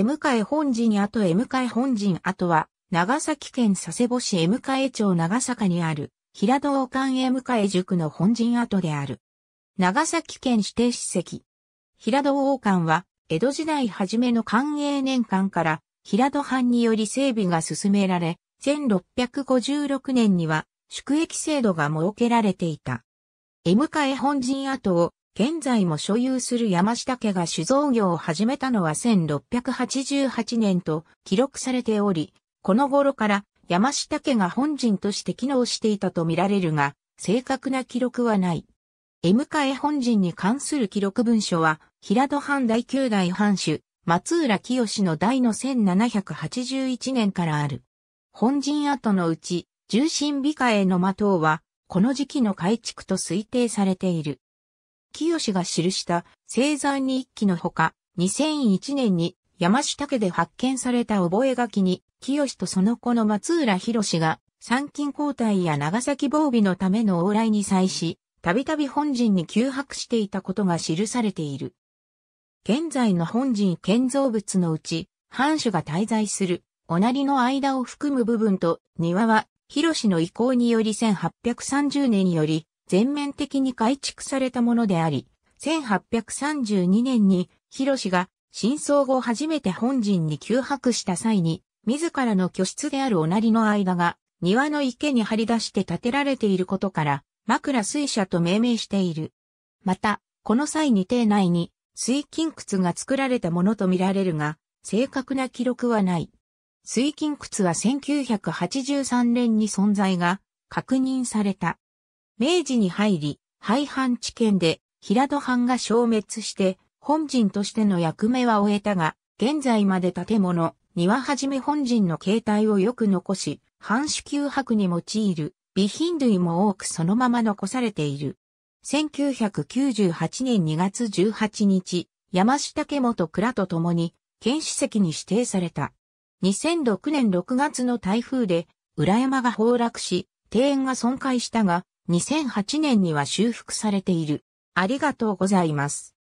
M 会本陣跡 M 会本陣跡は、長崎県佐世保市 M 会町長坂にある、平戸王館 M 会塾の本陣跡である。長崎県指定史跡。平戸王館は、江戸時代初めの寛永年間から、平戸藩により整備が進められ、1656年には、宿役制度が設けられていた。江迎本陣跡を現在も所有する山下家が酒造業を始めたのは1688年と記録されており、この頃から山下家が本人として機能していたとみられるが、正確な記録はない。江迎本人に関する記録文書は、平戸藩第9代藩主、松浦清の代の1781年からある。本陣跡のうち、重心美化への的は、この時期の改築と推定されている。清が記した生産に一記のほか、2001年に山下家で発見された覚書に、清とその子の松浦博が、参勤交代や長崎防備のための往来に際し、たびたび本陣に休泊していたことが記されている。現在の本陣建造物のうち、藩主が滞在する、おなりの間を含む部分と、庭は、広氏の意向により1830年により、全面的に改築されたものであり、1832年に、広氏が、真相後初めて本陣に休泊した際に、自らの居室であるおなりの間が、庭の池に張り出して建てられていることから、枕水車と命名している。また、この際に邸内に、水金窟が作られたものとみられるが、正確な記録はない。水金窟は1983年に存在が確認された。明治に入り、廃藩置県で平戸藩が消滅して本陣としての役目は終えたが、現在まで建物、庭はじめ本陣の形態をよく残し、藩主旧博に用いる備品類も多くそのまま残されている。1998年2月18日、山下家元倉と共に、県史跡に指定された。2006年6月の台風で、裏山が崩落し、庭園が損壊したが、2008年には修復されている。ありがとうございます。